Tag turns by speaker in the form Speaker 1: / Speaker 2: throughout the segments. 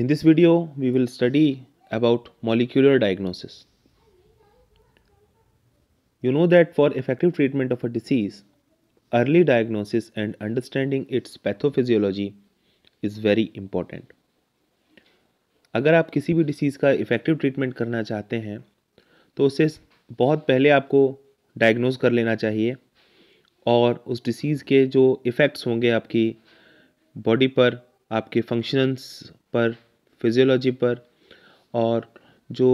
Speaker 1: In this video, we will study about molecular diagnosis. You know that for effective treatment of a disease, early diagnosis and understanding its pathophysiology is very important. अगर आप किसी भी disease का effective treatment करना चाहते हैं तो उसे बहुत पहले आपको डायग्नोज कर लेना चाहिए और उस डिसीज़ के जो इफ़ेक्ट्स होंगे आपकी बॉडी पर आपके फंक्शनस पर फिजियोलॉजी पर और जो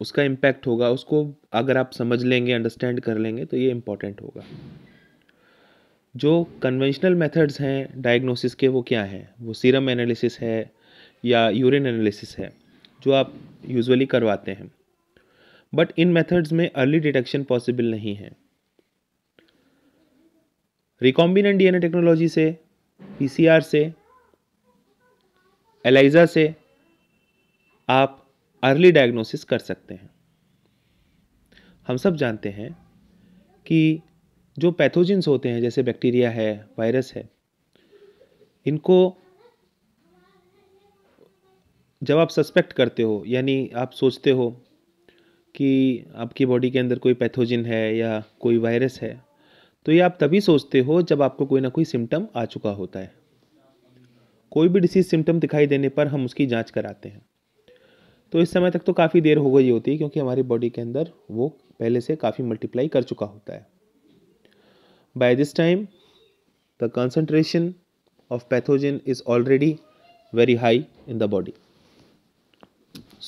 Speaker 1: उसका इम्पैक्ट होगा उसको अगर आप समझ लेंगे अंडरस्टैंड कर लेंगे तो ये इम्पॉर्टेंट होगा जो कन्वेंशनल मेथड्स हैं डायग्नोसिस के वो क्या हैं वो सीरम एनालिसिस है या यूरिन एनालिसिस है जो आप यूजुअली करवाते हैं बट इन मेथड्स में अर्ली डिटेक्शन पॉसिबल नहीं है रिकॉम्बिनेंट डीएनए टेक्नोलॉजी से पीसीआर से एलाइजा से आप अर्ली डायग्नोसिस कर सकते हैं हम सब जानते हैं कि जो पैथोजिन्स होते हैं जैसे बैक्टीरिया है वायरस है इनको जब आप सस्पेक्ट करते हो यानी आप सोचते हो कि आपकी बॉडी के अंदर कोई पैथोजिन है या कोई वायरस है तो ये आप तभी सोचते हो जब आपको कोई ना कोई सिम्टम आ चुका होता है कोई भी डिसीज सिम्टम दिखाई देने पर हम उसकी जांच कराते हैं तो इस समय तक तो काफ़ी देर हो गई होती है क्योंकि हमारी बॉडी के अंदर वो पहले से काफ़ी मल्टीप्लाई कर चुका होता है by this time the concentration of pathogen is already very high in the body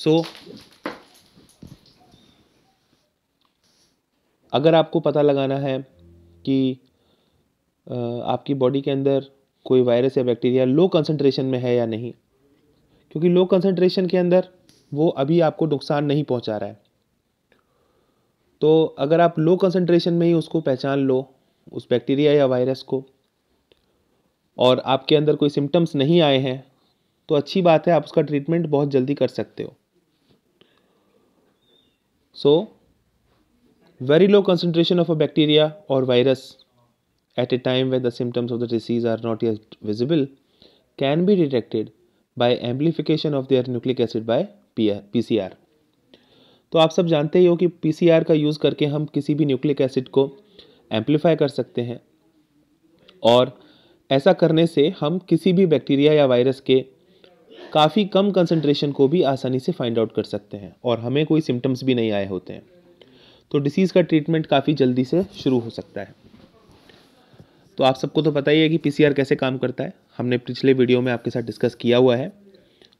Speaker 1: so अगर आपको पता लगाना है कि आपकी बॉडी के अंदर कोई वायरस या बैक्टीरिया लो कंसनट्रेशन में है या नहीं क्योंकि लो कंसनट्रेशन के अंदर वो अभी आपको नुकसान नहीं पहुंचा रहा है तो अगर आप लो कंसनट्रेशन में ही उसको पहचान लो उस बैक्टीरिया या वायरस को और आपके अंदर कोई सिम्टम्स नहीं आए हैं तो अच्छी बात है आप उसका ट्रीटमेंट बहुत जल्दी कर सकते हो so very low concentration of a bacteria or virus at a time when the symptoms of the disease are not yet visible can be detected by amplification of their nucleic acid by PCR. तो आप सब जानते ही हो कि PCR का use करके हम किसी भी न्यूक्लिक एसिड को एम्पलीफाई कर सकते हैं और ऐसा करने से हम किसी भी बैक्टीरिया या वायरस के काफ़ी कम कंसंट्रेशन को भी आसानी से फाइंड आउट कर सकते हैं और हमें कोई सिम्टम्स भी नहीं आए होते हैं तो डिसीज़ का ट्रीटमेंट काफ़ी जल्दी से शुरू हो सकता है तो आप सबको तो पता ही है कि पीसीआर कैसे काम करता है हमने पिछले वीडियो में आपके साथ डिस्कस किया हुआ है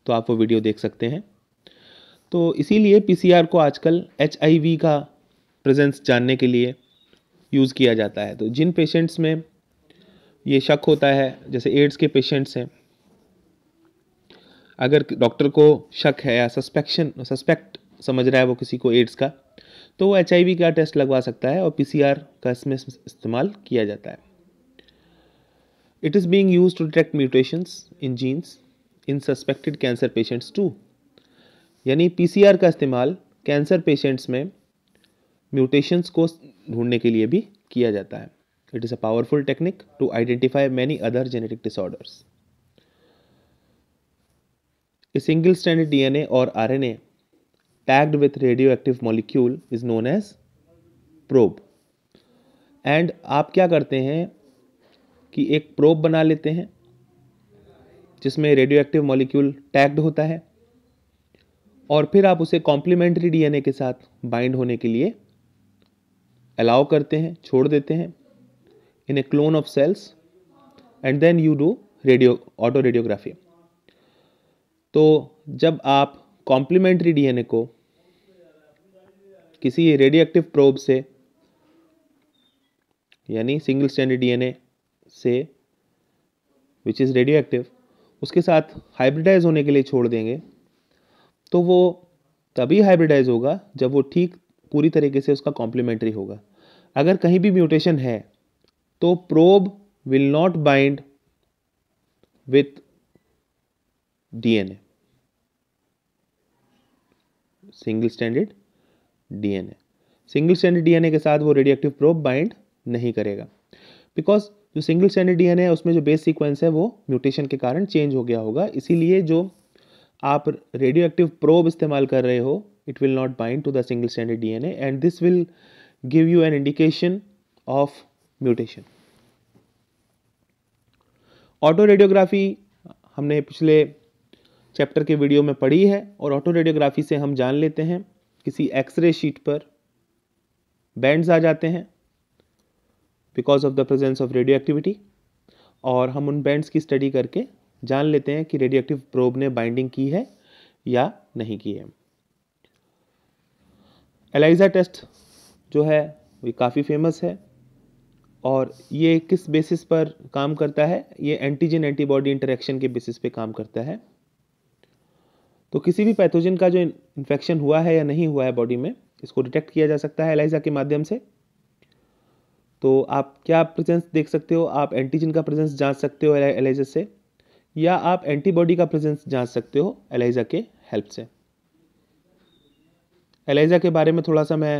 Speaker 1: तो आप वो वीडियो देख सकते हैं तो इसीलिए पीसीआर को आजकल एच का प्रेजेंस जानने के लिए यूज़ किया जाता है तो जिन पेशेंट्स में ये शक होता है जैसे एड्स के पेशेंट्स हैं अगर डॉक्टर को शक है या सस्पेक्शन सस्पेक्ट समझ रहा है वो किसी को एड्स का तो वो एच का टेस्ट लगवा सकता है और पी का इसमें इस्तेमाल किया जाता है It is being used to detect mutations in genes in suspected cancer patients too. यानी पीसीआर का इस्तेमाल कैंसर पेशेंट्स में म्यूटेशंस को ढूंढने के लिए भी किया जाता है it is a powerful technique to identify many other genetic disorders A single stranded DNA or RNA tagged with radioactive molecule is known as probe. And आप क्या करते हैं कि एक प्रोब बना लेते हैं जिसमें रेडियो एक्टिव मॉलिक्यूल टैग्ड होता है और फिर आप उसे कॉम्प्लीमेंट्री डीएनए के साथ बाइंड होने के लिए अलाउ करते हैं छोड़ देते हैं in a clone of cells and then you do radio autoradiography तो जब आप कॉम्प्लीमेंट्री डीएनए को किसी रेडियो एक्टिव प्रोब से यानी सिंगल स्टैंडर्ड डीएनए से विच इज़ रेडियो एक्टिव उसके साथ हाइब्रिडाइज होने के लिए छोड़ देंगे तो वो तभी हाइब्रिडाइज होगा जब वो ठीक पूरी तरीके से उसका कॉम्प्लीमेंट्री होगा अगर कहीं भी म्यूटेशन है तो probe will not bind with DNA single standard DNA single standard DNA के साथ वो रेडियक्टिव प्रोब बाइंड नहीं करेगा बिकॉज जो सिंगल स्टैंडर्ड डीएनए है उसमें जो बेस सीक्वेंस है वो म्यूटेशन के कारण चेंज हो गया होगा इसीलिए जो आप रेडियो एक्टिव प्रोब इस्तेमाल कर रहे हो it will not bind to the single standard DNA and this will give you an indication of mutation autoradiography हमने पिछले चैप्टर के वीडियो में पढ़ी है और ऑटो रेडियोग्राफी से हम जान लेते हैं किसी एक्सरे शीट पर बैंड्स आ जाते हैं because of the presence of radioactivity और हम उन बैंड्स की स्टडी करके जान लेते हैं कि रेडियो एक्टिव प्रोब ने बाइंडिंग की है या नहीं की है एलाइजा टेस्ट जो है वो काफ़ी फेमस है और ये किस बेसिस पर काम करता है ये एंटीजन एंटीबॉडी इंटरेक्शन के बेसिस पे काम करता है तो किसी भी पैथोजन का जो इन्फेक्शन हुआ है या नहीं हुआ है बॉडी में इसको डिटेक्ट किया जा सकता है एलाइजा के माध्यम से तो आप क्या प्रेजेंस देख सकते हो आप एंटीजन का प्रेजेंस जांच सकते हो एलाइजा से या आप एंटीबॉडी का प्रेजेंस जांच सकते हो एलाइजा के हेल्प से एलाइजा के बारे में थोड़ा सा मैं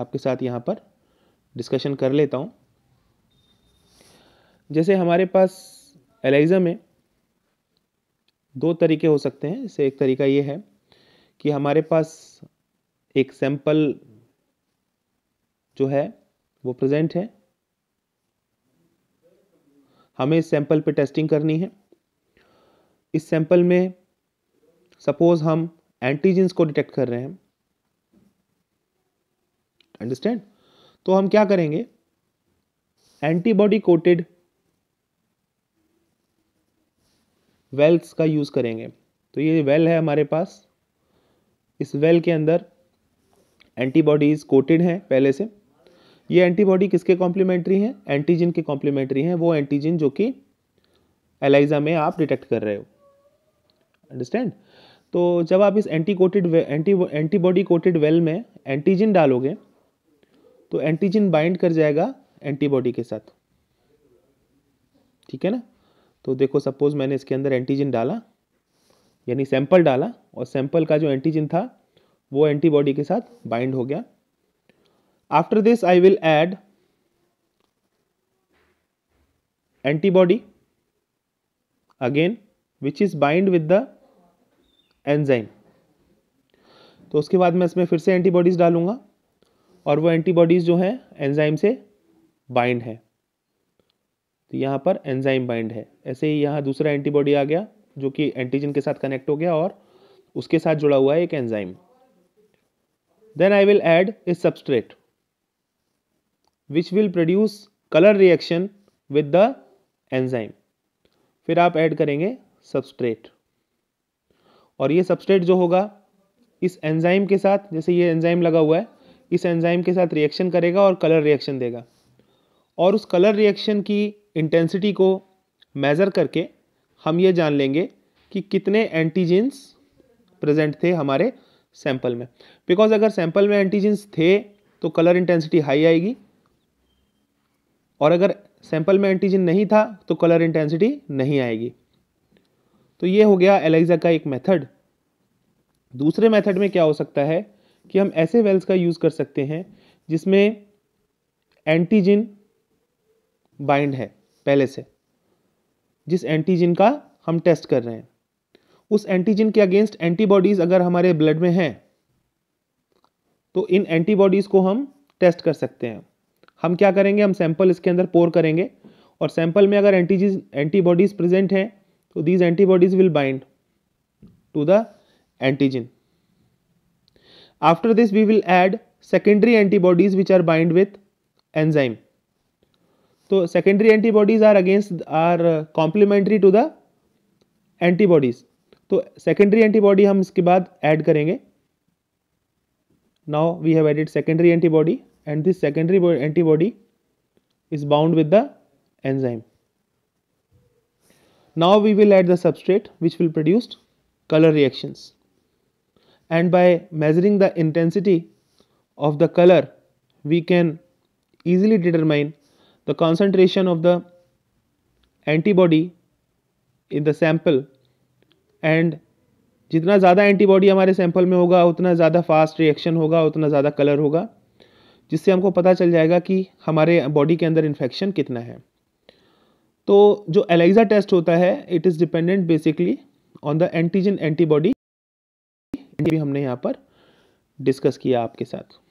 Speaker 1: आपके साथ यहाँ पर डिस्कशन कर लेता हूँ जैसे हमारे पास एलाइजा में दो तरीके हो सकते हैं जैसे एक तरीका ये है कि हमारे पास एक सैंपल जो है वो प्रेजेंट है हमें इस सैंपल पे टेस्टिंग करनी है इस सैंपल में सपोज हम एंटीजेंस को डिटेक्ट कर रहे हैं अंडरस्टैंड तो हम क्या करेंगे एंटीबॉडी कोटेड वेल्स का यूज़ करेंगे तो ये वेल है हमारे पास इस वेल के अंदर एंटीबॉडीज़ कोटेड हैं पहले से ये एंटीबॉडी किसके कॉम्प्लीमेंट्री हैं एंटीजन के कॉम्प्लीमेंट्री हैं वो एंटीजन जो कि एलाइजा में आप डिटेक्ट कर रहे हो अंडरस्टैंड तो जब आप इस anti coated anti antibody coated well में एंटीजन डालोगे तो एंटीजन बाइंड कर जाएगा एंटीबॉडी के साथ ठीक है ना तो देखो सपोज मैंने इसके अंदर एंटीजन डाला यानी सैंपल डाला और सैंपल का जो एंटीजन था वो एंटीबॉडी के साथ बाइंड हो गया after this i will add antibody again which is bind with the enzyme तो उसके बाद मैं इसमें फिर से एंटीबॉडीज़ डालूंगा और वो एंटीबॉडीज़ जो हैं एंजाइम से बाइंड है तो यहाँ पर एंजाइम बाइंड है ऐसे ही यहाँ दूसरा एंटीबॉडी आ गया जो कि एंटीजन के साथ कनेक्ट हो गया और उसके साथ जुड़ा हुआ है एक enzyme then I will add a substrate which will produce colour reaction with the enzyme फिर आप ऐड करेंगे सबस्ट्रेट और ये सबस्ट्रेट जो होगा इस एंजाइम के साथ जैसे ये एंजाइम लगा हुआ है इस एंजाइम के साथ रिएक्शन करेगा और कलर रिएक्शन देगा और उस कलर रिएक्शन की इंटेंसिटी को मेज़र करके हम ये जान लेंगे कि कितने एंटीजेंस प्रेजेंट थे हमारे सैंपल में बिकॉज अगर सैंपल में एंटीजेंस थे तो कलर इंटेंसिटी हाई आएगी और अगर सैंपल में एंटीजन नहीं था तो कलर इंटेंसिटी नहीं आएगी तो ये हो गया एलेक्ज़ा का एक मेथड दूसरे मेथड में क्या हो सकता है कि हम ऐसे वेल्स का यूज़ कर सकते हैं जिसमें एंटीजन बाइंड है पहले से जिस एंटीजन का हम टेस्ट कर रहे हैं उस एंटीजन के अगेंस्ट एंटीबॉडीज़ अगर हमारे ब्लड में हैं तो इन एंटीबॉडीज़ को हम टेस्ट कर सकते हैं हम क्या करेंगे हम सैंपल इसके अंदर पोर करेंगे और सैंपल में अगर एंटीजीज एंटीबॉडीज प्रेजेंट हैं तो these antibodies will bind to the antigen after this we will add secondary antibodies which are bind with enzyme तो secondary antibodies are against are complementary to the antibodies तो secondary antibody हम इसके बाद add करेंगे now we have added secondary antibody and this secondary antibody is bound with the enzyme. Now we will add the substrate which will produce color reactions and by measuring the intensity of the color we can easily determine the concentration of the antibody in the sample and jitna zyada antibody hamare sample mein hoga utna zyada fast reaction hoga utna zyada color hoga जिससे हमको पता चल जाएगा कि हमारे body के अंदर infection कितना है तो जो एलाइजा टेस्ट होता है it is dependent basically on the antigen antibody भी हमने यहाँ पर डिस्कस किया आपके साथ